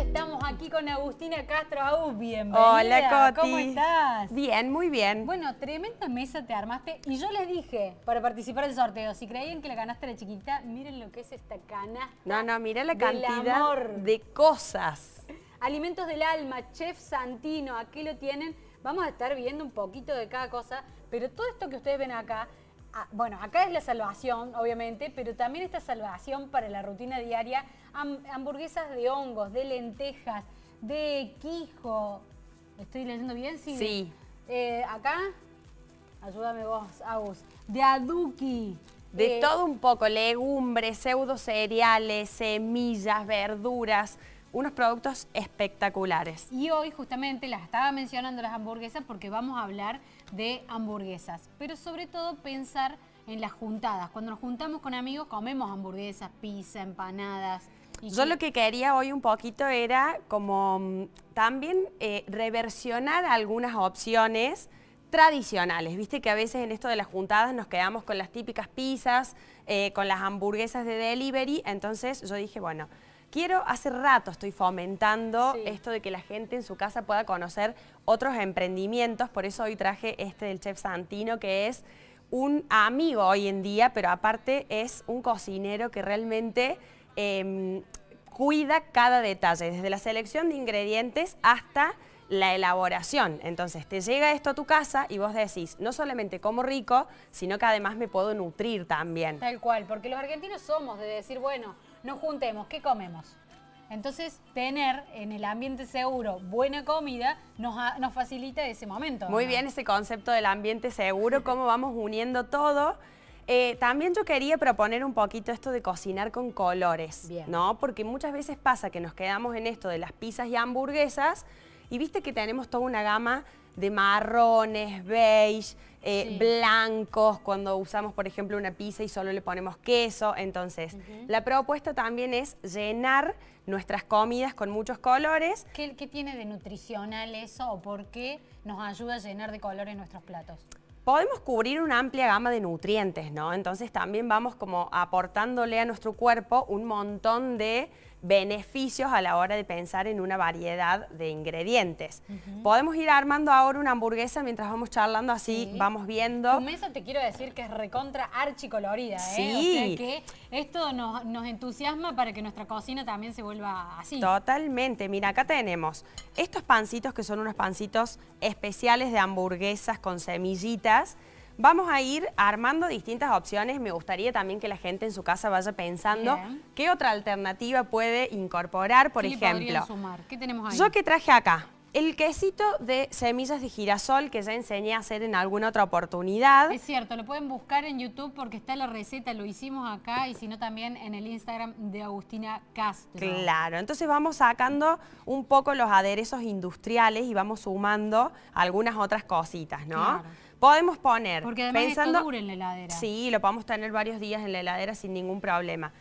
estamos aquí con Agustina Castro. Agus, bienvenida. Hola, Coti. ¿Cómo estás? Bien, muy bien. Bueno, tremenda mesa te armaste. Y yo les dije, para participar del sorteo, si creían que la canasta era chiquita, miren lo que es esta canasta. No, no, mira la cantidad de cosas. Alimentos del alma, Chef Santino, aquí lo tienen. Vamos a estar viendo un poquito de cada cosa, pero todo esto que ustedes ven acá Ah, bueno, acá es la salvación, obviamente, pero también esta salvación para la rutina diaria, hamburguesas de hongos, de lentejas, de quijo. ¿Estoy leyendo bien? Sí. sí. Eh, acá, ayúdame vos, Agus, de aduki. De eh, todo un poco, legumbres, pseudo cereales, semillas, verduras unos productos espectaculares. Y hoy justamente las estaba mencionando las hamburguesas porque vamos a hablar de hamburguesas, pero sobre todo pensar en las juntadas. Cuando nos juntamos con amigos comemos hamburguesas, pizza, empanadas. Yo lo que quería hoy un poquito era como mm, también eh, reversionar algunas opciones tradicionales. Viste que a veces en esto de las juntadas nos quedamos con las típicas pizzas, eh, con las hamburguesas de delivery. Entonces yo dije, bueno, quiero, hace rato estoy fomentando esto de que la gente en su casa pueda conocer otros emprendimientos, por eso hoy traje este del chef Santino, que es un amigo hoy en día, pero aparte es un cocinero que realmente em, cuida cada detalle, desde la selección de ingredientes hasta la elaboración. Entonces, te llega esto a tu casa y vos decís, no solamente como rico, sino que además me puedo nutrir también. Tal cual, porque los argentinos somos de decir, bueno, nos juntemos, ¿qué comemos? Entonces, tener en el ambiente seguro buena comida nos, facilita ese momento. Muy bien ese concepto del ambiente seguro, cómo vamos uniendo todo. Eh, también yo quería proponer un poquito esto de cocinar con colores, bien. ¿no? Porque muchas veces pasa que nos quedamos en esto de las pizzas y hamburguesas, y viste que tenemos toda una gama de marrones, beige, eh, blancos, cuando usamos, por ejemplo, una pizza y solo le ponemos queso. Entonces, la propuesta también es llenar nuestras comidas con muchos colores. ¿Qué, ¿Qué tiene de nutricional eso o por qué nos ayuda a llenar de colores nuestros platos? podemos cubrir una amplia gama de nutrientes, ¿no? Entonces también vamos como aportándole a nuestro cuerpo un montón de beneficios a la hora de pensar en una variedad de ingredientes. Podemos ir armando ahora una hamburguesa mientras vamos charlando, así vamos viendo. Tu mesa te quiero decir que es recontra archicolorida, ¿eh? O sea que esto nos, nos entusiasma para que nuestra cocina también se vuelva así. Totalmente. Mira, acá tenemos estos pancitos que son unos pancitos especiales de hamburguesas con semillitas. Vamos a ir armando distintas opciones. Me gustaría también que la gente en su casa vaya pensando qué otra alternativa puede incorporar, por ¿Qué ejemplo. ¿Qué tenemos ahí? Yo que traje acá, el quesito de semillas de girasol que ya enseñé a hacer en alguna otra oportunidad. Es cierto, lo pueden buscar en YouTube porque está la receta, lo hicimos acá y si no también en el Instagram de Agustina Castro. Claro, entonces vamos sacando un poco los aderezos industriales y vamos sumando algunas otras cositas, ¿no? Podemos poner, porque pensando, en la heladera. Sí, lo podemos tener varios días en la heladera sin ningún problema.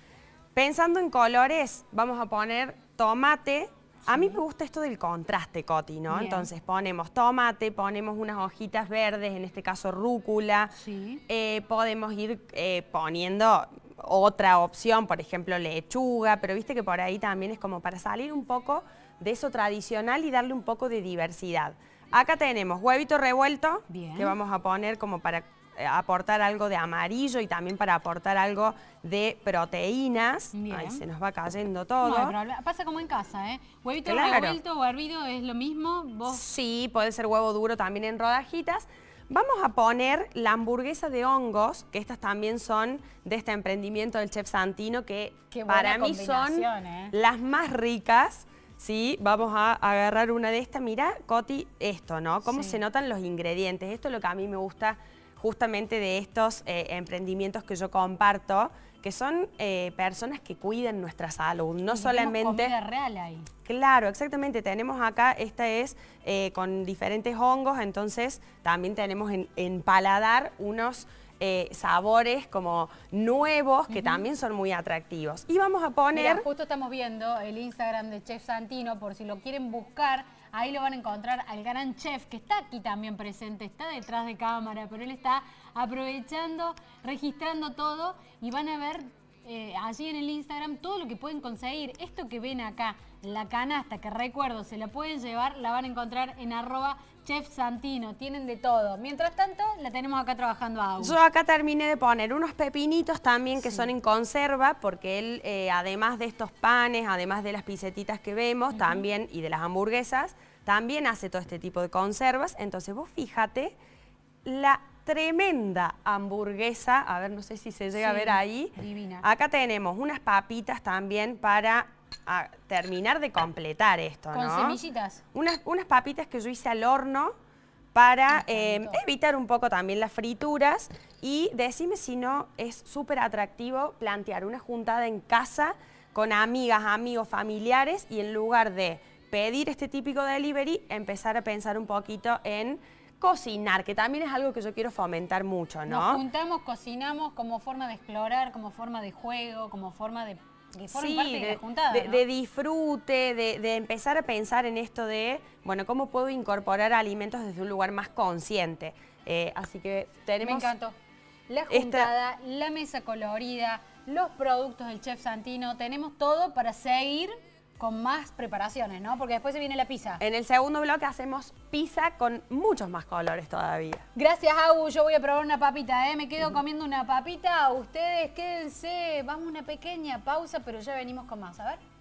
Pensando en colores, vamos a poner tomate, a mí me gusta esto del contraste, Coti, ¿no? Entonces ponemos tomate, ponemos unas hojitas verdes, en este caso rúcula. Sí. Eh, podemos ir eh, poniendo otra opción, por ejemplo, lechuga, pero viste que por ahí también es como para salir un poco de eso tradicional y darle un poco de diversidad. Acá tenemos huevito revuelto, que vamos a poner como para eh, aportar algo de amarillo y también para aportar algo de proteínas. Ahí se nos va cayendo todo. No, pasa como en casa, ¿eh? Huevito revuelto o hervido es lo mismo. ¿Vos? Sí, puede ser huevo duro también en rodajitas. Vamos a poner la hamburguesa de hongos, que estas también son de este emprendimiento del chef Santino, que para mí son ¿eh? las más ricas. ¿sí? Vamos a agarrar una de estas. Mira, Coti, esto, ¿no? Cómo se notan los ingredientes. Esto es lo que a mí me gusta justamente de estos eh, emprendimientos que yo comparto, que son eh, personas que cuiden nuestra salud, no solamente... Comida real ahí. Claro, exactamente. Tenemos acá, esta es eh, con diferentes hongos, entonces también tenemos en, en paladar unos eh, sabores como nuevos que también son muy atractivos. Y vamos a poner... justo estamos viendo el Instagram de Chef Santino, por si lo quieren buscar, ahí lo van a encontrar al gran chef que está aquí también presente, está detrás de cámara, pero él está aprovechando, registrando todo y van a ver eh, allí en el Instagram todo lo que pueden conseguir. Esto que ven acá, la canasta, que recuerdo, se la pueden llevar, la van a encontrar en arroba Chef Santino, tienen de todo. Mientras tanto, la tenemos acá trabajando a Yo acá terminé de poner unos pepinitos también que son en conserva, porque él, eh, además de estos panes, además de las pizetitas que vemos también y de las hamburguesas, también hace todo este tipo de conservas. Entonces vos fíjate la tremenda hamburguesa. A ver, no sé si se llega a ver ahí. Acá tenemos unas papitas también para terminar de completar esto, Con semillitas. Unas, papitas que yo hice al horno para eh, evitar un poco también las frituras y decime si no es súper atractivo plantear una juntada en casa con amigas, amigos, familiares y en lugar de pedir este típico delivery, empezar a pensar un poquito en cocinar, que también es algo que yo quiero fomentar mucho, ¿no? Nos juntamos, cocinamos como forma de explorar, como forma de juego, como forma de... Que sí, parte de, juntada, de, disfrute, de, empezar a pensar en esto de, bueno, cómo puedo incorporar alimentos desde un lugar más consciente. Eh, así que tenemos... Me encantó. La juntada, la mesa colorida, los productos del Chef Santino, tenemos todo para seguir con más preparaciones, ¿no? Porque después se viene la pizza. En el segundo bloque hacemos pizza con muchos más colores todavía. Gracias, Agus. Yo voy a probar una papita, ¿eh? Me quedo comiendo una papita. Ustedes quédense. Vamos a una pequeña pausa, pero ya venimos con más. A ver.